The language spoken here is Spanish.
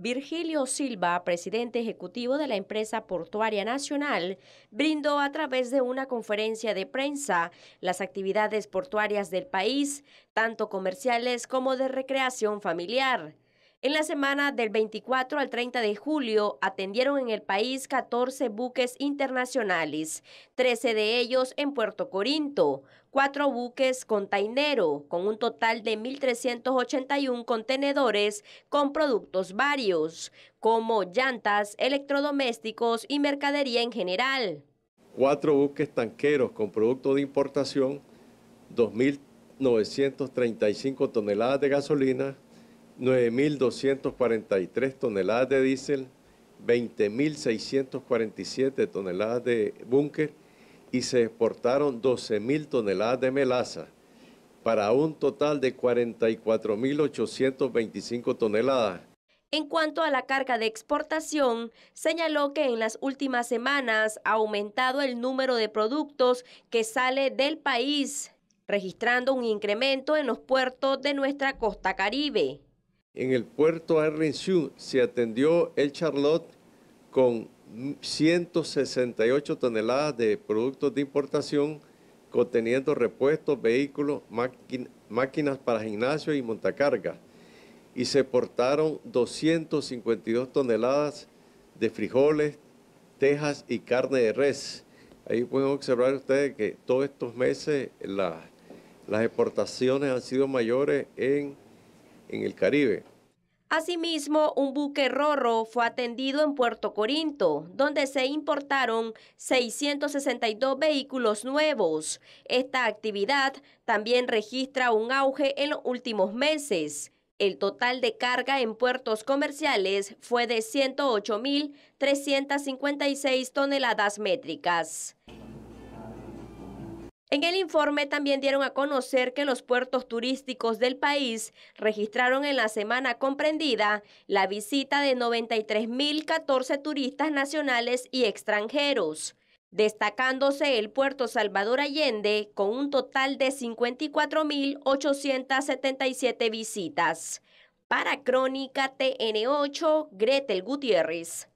Virgilio Silva, presidente ejecutivo de la empresa portuaria nacional, brindó a través de una conferencia de prensa las actividades portuarias del país, tanto comerciales como de recreación familiar. En la semana del 24 al 30 de julio atendieron en el país 14 buques internacionales, 13 de ellos en Puerto Corinto, 4 buques containero, con un total de 1.381 contenedores con productos varios, como llantas, electrodomésticos y mercadería en general. 4 buques tanqueros con productos de importación, 2.935 toneladas de gasolina, 9.243 toneladas de diésel, 20.647 toneladas de búnker y se exportaron 12.000 toneladas de melaza para un total de 44.825 toneladas. En cuanto a la carga de exportación, señaló que en las últimas semanas ha aumentado el número de productos que sale del país, registrando un incremento en los puertos de nuestra costa caribe en el puerto Arlington se atendió el Charlotte con 168 toneladas de productos de importación conteniendo repuestos, vehículos, máquinas para gimnasio y montacargas. Y se portaron 252 toneladas de frijoles, tejas y carne de res. Ahí pueden observar ustedes que todos estos meses las exportaciones han sido mayores en en el Caribe. Asimismo, un buque Rorro fue atendido en Puerto Corinto, donde se importaron 662 vehículos nuevos. Esta actividad también registra un auge en los últimos meses. El total de carga en puertos comerciales fue de 108.356 toneladas métricas. En el informe también dieron a conocer que los puertos turísticos del país registraron en la semana comprendida la visita de 93.014 turistas nacionales y extranjeros, destacándose el puerto Salvador Allende con un total de 54.877 visitas. Para Crónica TN8, Gretel Gutiérrez.